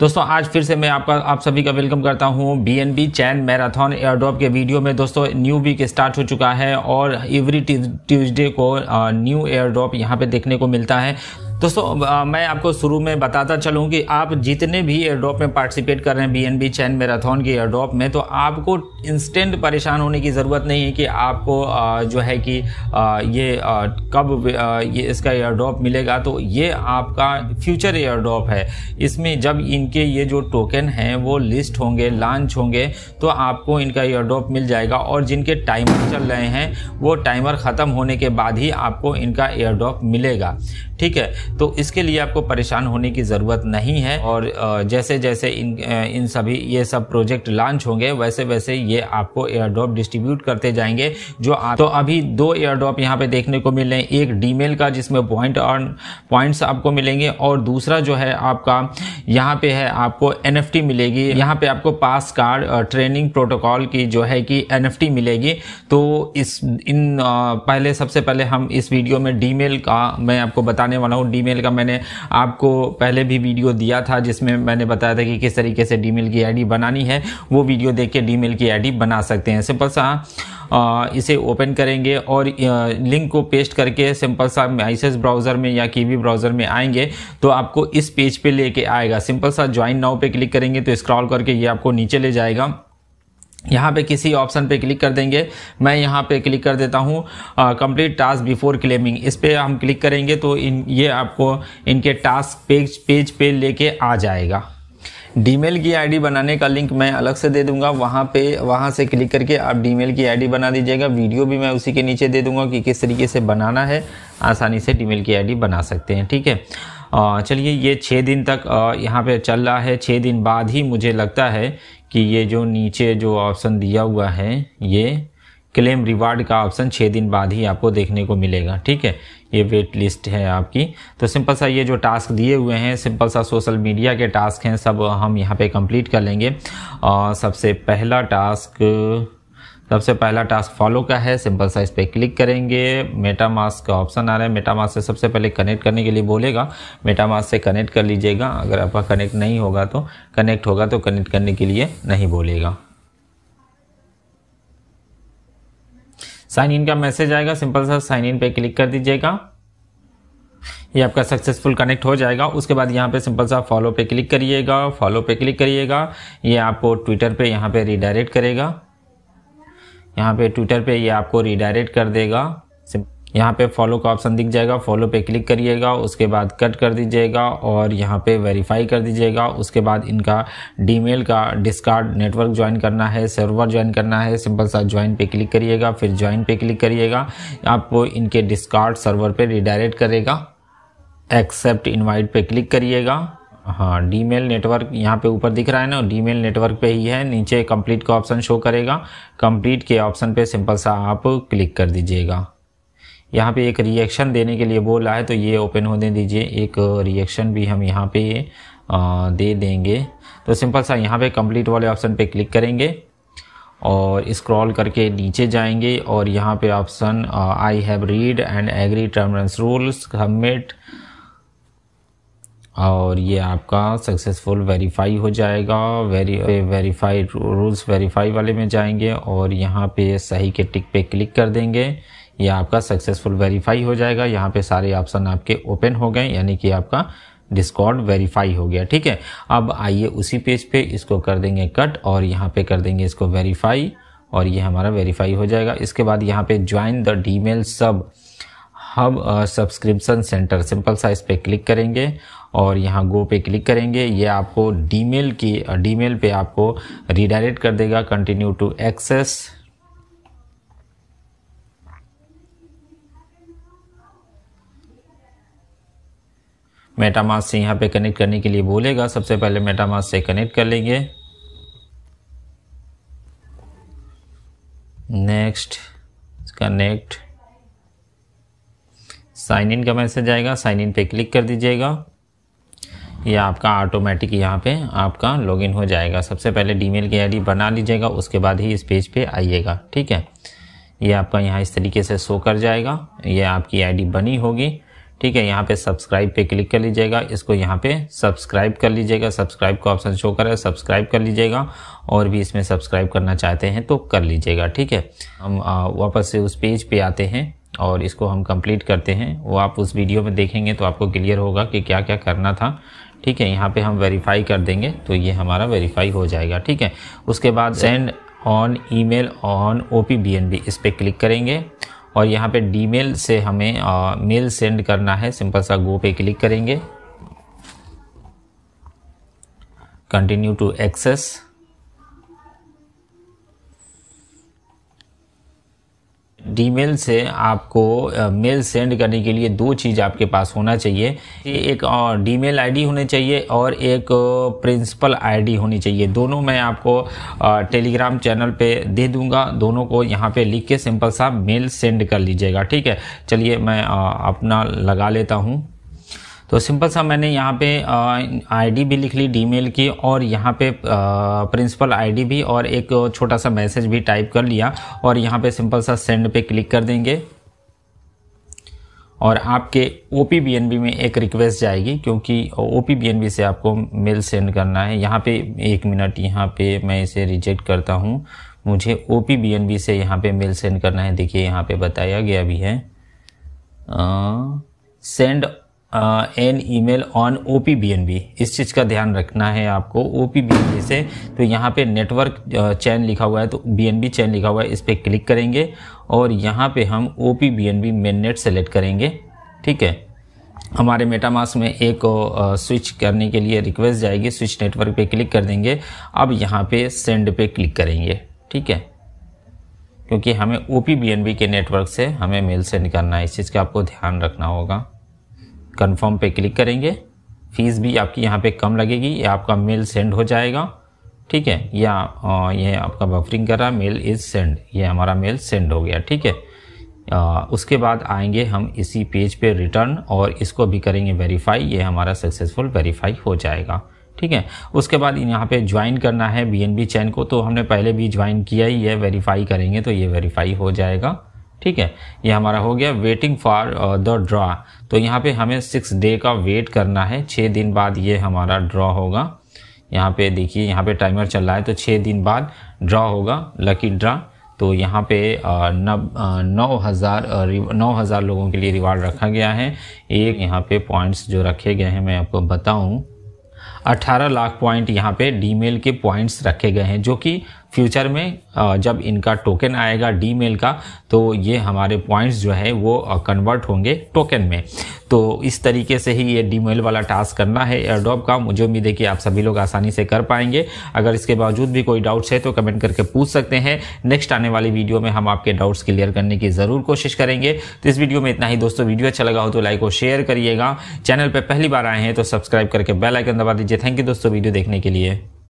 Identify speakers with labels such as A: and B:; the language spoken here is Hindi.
A: दोस्तों आज फिर से मैं आपका आप सभी का वेलकम करता हूं बी चैन मैराथन एयरड्रॉप के वीडियो में दोस्तों न्यू वीक स्टार्ट हो चुका है और एवरी ट्यूजडे को न्यू एयरड्रॉप यहां पे देखने को मिलता है दोस्तों मैं आपको शुरू में बताता चलूँ कि आप जितने भी एयरड्रॉप में पार्टिसिपेट कर रहे हैं B N B chain marathon के एयर ड्रॉप में तो आपको इंस्टेंट परेशान होने की ज़रूरत नहीं है कि आपको जो है कि ये कब ये इसका एयर ड्रॉप मिलेगा तो ये आपका फ्यूचर एयर ड्रॉप है इसमें जब इनके ये जो टोकन हैं वो लिस्ट होंगे लॉन्च होंगे तो आपको इनका एयर ड्रॉप मिल जाएगा और जिनके टाइमर चल रहे हैं वो टाइमर ख़त्म होने के बाद ही आपको इनका एयरड्रॉप मिलेगा ठीक है तो इसके लिए आपको परेशान होने की ज़रूरत नहीं है और जैसे जैसे इन इन सभी ये सब प्रोजेक्ट लॉन्च होंगे वैसे वैसे ये आपको एयरड्रॉप डिस्ट्रीब्यूट करते जाएंगे जो आप तो अभी दो एयरड्रॉप यहाँ पे देखने को मिल रहे हैं एक डीमेल का जिसमें पॉइंट और पॉइंट्स आपको मिलेंगे और दूसरा जो है आपका यहाँ पे है आपको एन मिलेगी यहाँ पे आपको पास कार्ड ट्रेनिंग प्रोटोकॉल की जो है कि एन मिलेगी तो इस इन पहले सबसे पहले हम इस वीडियो में डीमेल का मैं आपको बताने वाला हूँ डीमेल का मैंने आपको पहले भी वीडियो दिया था जिसमें मैंने बताया था कि किस तरीके से डीमेल की आईडी बनानी है वो वीडियो देख के डीमेल की आईडी बना सकते हैं सिंपल सा आ, इसे ओपन करेंगे और आ, लिंक को पेस्ट करके सिंपल सा आईसीएस ब्राउज़र में या कीवी ब्राउज़र में आएंगे तो आपको इस पेज पे लेके आएगा सिंपल सा ज्वाइन नाउ पे क्लिक करेंगे तो स्क्रॉल करके ये आपको नीचे ले जाएगा यहाँ पे किसी ऑप्शन पे क्लिक कर देंगे मैं यहाँ पे क्लिक कर देता हूँ कंप्लीट टास्क बिफोर क्लेमिंग इस पर हम क्लिक करेंगे तो इन ये आपको इनके टास्क पेज पेज पे लेके आ जाएगा डीमेल की आईडी बनाने का लिंक मैं अलग से दे दूंगा वहाँ पे वहाँ से क्लिक करके आप डीमेल की आईडी बना दीजिएगा वीडियो भी मैं उसी के नीचे दे दूंगा कि किस तरीके से बनाना है आसानी से डीमेल की आईडी बना सकते हैं ठीक है चलिए ये छः दिन तक यहाँ पे चल रहा है छः दिन बाद ही मुझे लगता है कि ये जो नीचे जो ऑप्शन दिया हुआ है ये क्लेम रिवार्ड का ऑप्शन छः दिन बाद ही आपको देखने को मिलेगा ठीक है ये वेट लिस्ट है आपकी तो सिंपल सा ये जो टास्क दिए हुए हैं सिंपल सा सोशल मीडिया के टास्क हैं सब हम यहाँ पे कंप्लीट कर लेंगे और सबसे पहला टास्क सबसे पहला टास्क फॉलो का है सिंपल साइज पे क्लिक करेंगे मेटामास का ऑप्शन आ रहा है मेटामास से सबसे पहले कनेक्ट करने के लिए बोलेगा मेटामास से कनेक्ट कर लीजिएगा अगर आपका कनेक्ट नहीं होगा तो कनेक्ट होगा तो कनेक्ट करने के लिए नहीं बोलेगा साइन इन का मैसेज आएगा सिंपल सा साइन इन पे क्लिक कर दीजिएगा ये आपका सक्सेसफुल कनेक्ट हो जाएगा उसके बाद यहाँ पे सिंपल सा फॉलो पे क्लिक करिएगा फॉलो पे क्लिक करिएगा ये आपको ट्विटर पे यहाँ पे रिडायरेक्ट करेगा यहाँ पे ट्विटर पे ये आपको रिडायरेक्ट कर देगा यहाँ पे फॉलो का ऑप्शन दिख जाएगा फॉलो पे क्लिक करिएगा उसके बाद कट कर दीजिएगा और यहाँ पे वेरीफाई कर दीजिएगा उसके बाद इनका डीमेल का डिस्कार्ड नेटवर्क ज्वाइन करना है सर्वर ज्वाइन करना है सिंपल सा ज्वाइन पे क्लिक करिएगा फिर ज्वाइन पे क्लिक करिएगा आपको इनके डिस्कार्ड सर्वर पर रिडायरेक्ट करेगा एक्सेप्ट इन्वाइट पर क्लिक करिएगा हाँ डीमेल नेटवर्क यहाँ पे ऊपर दिख रहा है ना डीमेल नेटवर्क पे ही है नीचे कंप्लीट का ऑप्शन शो करेगा कंप्लीट के ऑप्शन पे सिंपल सा आप क्लिक कर दीजिएगा यहाँ पे एक रिएक्शन देने के लिए बोला है तो ये ओपन होने दीजिए एक रिएक्शन भी हम यहाँ पे दे देंगे तो सिंपल सा यहाँ पे कंप्लीट वाले ऑप्शन पे क्लिक करेंगे और स्क्रॉल करके नीचे जाएंगे और यहाँ पे option I have read and agree term rules submit और ये आपका सक्सेसफुल वेरीफाई हो जाएगा वेरी वेरीफाई रूल्स वेरीफाई वाले में जाएंगे और यहाँ पे सही के टिक पे क्लिक कर देंगे ये आपका सक्सेसफुल वेरीफाई हो जाएगा यहाँ पे सारे ऑप्शन आपके ओपन हो गए यानी कि आपका डिस्कॉर्ड वेरीफाई हो गया ठीक है अब आइए उसी पेज पे इसको कर देंगे कट और यहाँ पे कर देंगे इसको वेरीफाई और ये हमारा वेरीफाई हो जाएगा इसके बाद यहाँ पे ज्वाइन द डीमेल सब हब सब्सक्रिप्शन सेंटर सिंपल सा इस पर क्लिक करेंगे और यहाँ गो पे क्लिक करेंगे ये आपको डीमेल की डीमेल पे आपको रिडायरेक्ट कर देगा कंटिन्यू टू एक्सेस मेटामास से यहाँ पे कनेक्ट करने के लिए बोलेगा सबसे पहले मेटामास से कनेक्ट कर लेंगे नेक्स्ट कनेक्ट साइन इन का मैसेज आएगा साइन इन पे क्लिक कर दीजिएगा यह आपका ऑटोमेटिक यहाँ पे आपका लॉगिन हो जाएगा सबसे पहले डीमेल की आईडी बना लीजिएगा उसके बाद ही इस पेज पे आइएगा ठीक है ये आपका यहाँ इस तरीके से शो कर जाएगा ये आपकी आईडी बनी होगी ठीक है यहाँ पे सब्सक्राइब पे क्लिक कर लीजिएगा इसको यहाँ पे सब्सक्राइब कर लीजिएगा सब्सक्राइब का ऑप्शन शो कर सब्सक्राइब कर लीजिएगा और भी इसमें सब्सक्राइब करना चाहते हैं तो कर लीजिएगा ठीक है हम वापस से उस पेज पे आते हैं और इसको हम कंप्लीट करते हैं वो आप उस वीडियो में देखेंगे तो आपको क्लियर होगा कि क्या क्या करना था ठीक है यहाँ पे हम वेरीफाई कर देंगे तो ये हमारा वेरीफाई हो जाएगा ठीक है उसके बाद send on email on O P B N B इस पर क्लिक करेंगे और यहाँ पे डी मेल से हमें मेल सेंड करना है सिंपल सा गो पे क्लिक करेंगे कंटिन्यू टू एक्सेस डीमेल से आपको मेल सेंड करने के लिए दो चीज़ आपके पास होना चाहिए एक डीमेल आईडी होनी चाहिए और एक प्रिंसिपल आईडी होनी चाहिए दोनों मैं आपको टेलीग्राम चैनल पे दे दूंगा दोनों को यहाँ पे लिख के सिंपल सा मेल सेंड कर लीजिएगा ठीक है चलिए मैं अपना लगा लेता हूँ तो सिंपल सा मैंने यहाँ पे आईडी भी लिख ली डीमेल की और यहाँ पे प्रिंसिपल आईडी भी और एक छोटा सा मैसेज भी टाइप कर लिया और यहाँ पे सिंपल सा सेंड पे क्लिक कर देंगे और आपके ओ बी एन बी में एक रिक्वेस्ट जाएगी क्योंकि ओ बी एन बी से आपको मेल सेंड करना है यहाँ पे एक मिनट यहाँ पे मैं इसे रिजेक्ट करता हूँ मुझे ओ बी एन बी से यहाँ पे मेल सेंड करना है देखिए यहाँ पे बताया गया भी है send an email on O P B N B इस चीज़ का ध्यान रखना है आपको O P B N B से तो यहाँ पे नेटवर्क चैन लिखा हुआ है तो बी एन बी चैन लिखा हुआ है इस पर क्लिक करेंगे और यहाँ पे हम O P B N B mainnet select करेंगे ठीक है हमारे मेटामास में एक स्विच करने के लिए रिक्वेस्ट जाएगी स्विच नेटवर्क पे क्लिक कर देंगे अब यहाँ पे सेंड पे क्लिक करेंगे ठीक है क्योंकि हमें O P B N B के नेटवर्क से हमें मेल सेंड करना है इस चीज़ का आपको ध्यान रखना होगा कन्फर्म पे क्लिक करेंगे फ़ीस भी आपकी यहाँ पे कम लगेगी या आपका मेल सेंड हो जाएगा ठीक है या ये आपका बफरिंग कर रहा मेल इज़ सेंड ये हमारा मेल सेंड हो गया ठीक है आ, उसके बाद आएंगे हम इसी पेज पे रिटर्न और इसको भी करेंगे वेरीफाई ये हमारा सक्सेसफुल वेरीफाई हो जाएगा ठीक है उसके बाद यहाँ पे ज्वाइन करना है बी चैन को तो हमने पहले भी ज्वाइन किया ही है वेरीफाई करेंगे तो ये वेरीफाई हो जाएगा ठीक है ये हमारा हो गया वेटिंग फॉर द ड्रॉ तो यहाँ पे हमें सिक्स डे का वेट करना है छः दिन बाद ये हमारा ड्रॉ होगा यहाँ पे देखिए यहाँ पे टाइमर चल रहा है तो छः दिन बाद ड्रॉ होगा लकी ड्रा तो यहाँ पे uh, नब uh, नौ हज़ार uh, नौ हज़ार लोगों के लिए रिवार्ड रखा गया है एक यहाँ पे पॉइंट्स जो रखे गए हैं मैं आपको बताऊँ 18 लाख पॉइंट यहाँ पे डीमेल के पॉइंट्स रखे गए हैं जो कि फ्यूचर में जब इनका टोकन आएगा डी मेल का तो ये हमारे पॉइंट्स जो है वो कन्वर्ट होंगे टोकन में तो इस तरीके से ही ये डी मेल वाला टास्क करना है एयरड्रॉप का मुझे उम्मीद है कि आप सभी लोग आसानी से कर पाएंगे अगर इसके बावजूद भी कोई डाउट्स है तो कमेंट करके पूछ सकते हैं नेक्स्ट आने वाली वीडियो में हम आपके डाउट्स क्लियर करने की ज़रूर कोशिश करेंगे तो इस वीडियो में इतना ही दोस्तों वीडियो अच्छा लगा हो तो लाइक और शेयर करिएगा चैनल पर पहली बार आए हैं तो सब्सक्राइब करके बेल आइकन दबा दीजिए थैंक यू दोस्तों वीडियो देखने के लिए